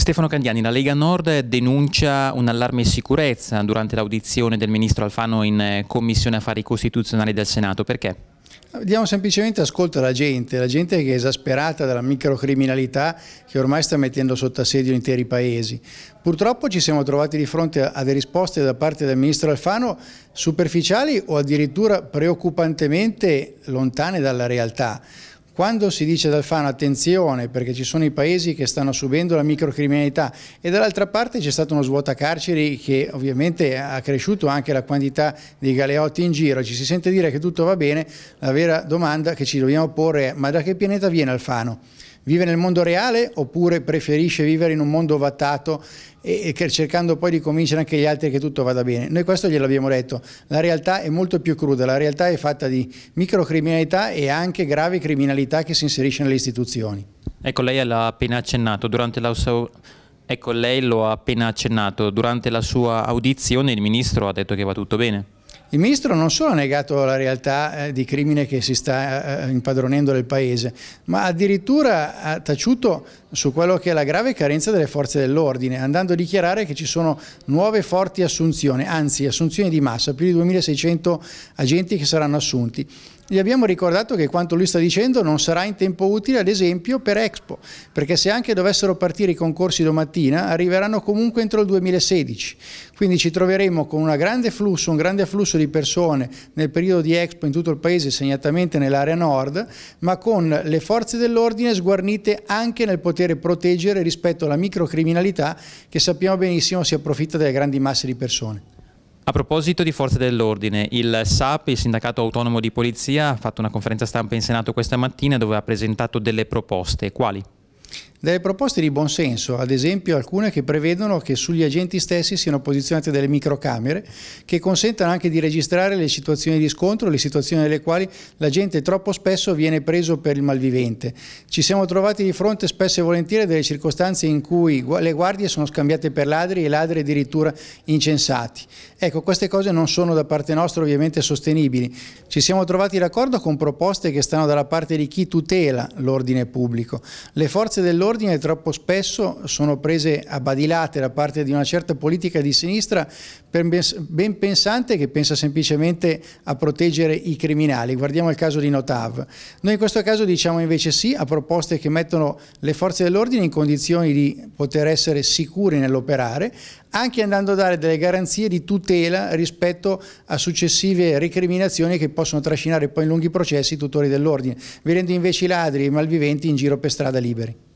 Stefano Candiani, la Lega Nord denuncia un allarme sicurezza durante l'audizione del Ministro Alfano in eh, Commissione Affari Costituzionali del Senato, perché? Diamo semplicemente ascolto alla gente, la gente che è esasperata dalla microcriminalità che ormai sta mettendo sotto assedio interi paesi. Purtroppo ci siamo trovati di fronte a delle risposte da parte del Ministro Alfano superficiali o addirittura preoccupantemente lontane dalla realtà. Quando si dice ad Alfano attenzione perché ci sono i paesi che stanno subendo la microcriminalità e dall'altra parte c'è stato uno svuota carceri che ovviamente ha cresciuto anche la quantità di galeotti in giro, ci si sente dire che tutto va bene, la vera domanda che ci dobbiamo porre è ma da che pianeta viene Alfano? vive nel mondo reale oppure preferisce vivere in un mondo vattato e, e cercando poi di convincere anche gli altri che tutto vada bene. Noi questo gliel'abbiamo detto, la realtà è molto più cruda, la realtà è fatta di microcriminalità e anche grave criminalità che si inserisce nelle istituzioni. Ecco, lei l'ha appena accennato, durante la Ecco, lei lo ha appena accennato, durante la sua audizione il Ministro ha detto che va tutto bene. Il ministro non solo ha negato la realtà eh, di crimine che si sta eh, eh, impadronendo del paese, ma addirittura ha taciuto su quello che è la grave carenza delle forze dell'ordine, andando a dichiarare che ci sono nuove forti assunzioni, anzi assunzioni di massa, più di 2600 agenti che saranno assunti gli abbiamo ricordato che quanto lui sta dicendo non sarà in tempo utile ad esempio per Expo, perché se anche dovessero partire i concorsi domattina arriveranno comunque entro il 2016, quindi ci troveremo con un grande flusso, un grande afflusso di persone nel periodo di Expo in tutto il paese, segnatamente nell'area nord, ma con le forze dell'ordine sguarnite anche nel potere proteggere rispetto alla microcriminalità che sappiamo benissimo si approfitta delle grandi masse di persone. A proposito di forze dell'ordine, il SAP, il Sindacato Autonomo di Polizia, ha fatto una conferenza stampa in Senato questa mattina dove ha presentato delle proposte. Quali? delle proposte di buonsenso, ad esempio alcune che prevedono che sugli agenti stessi siano posizionate delle microcamere che consentano anche di registrare le situazioni di scontro, le situazioni nelle quali la gente troppo spesso viene preso per il malvivente. Ci siamo trovati di fronte spesso e volentieri a delle circostanze in cui le guardie sono scambiate per ladri e ladri addirittura incensati. Ecco, queste cose non sono da parte nostra ovviamente sostenibili. Ci siamo trovati d'accordo con proposte che stanno dalla parte di chi tutela l'ordine pubblico. Le forze dell'ordine dell'ordine troppo spesso sono prese a badilate da parte di una certa politica di sinistra ben pensante che pensa semplicemente a proteggere i criminali. Guardiamo il caso di Notav. Noi in questo caso diciamo invece sì a proposte che mettono le forze dell'ordine in condizioni di poter essere sicuri nell'operare, anche andando a dare delle garanzie di tutela rispetto a successive recriminazioni che possono trascinare poi in lunghi processi i tutori dell'ordine, vedendo invece i ladri e i malviventi in giro per strada liberi.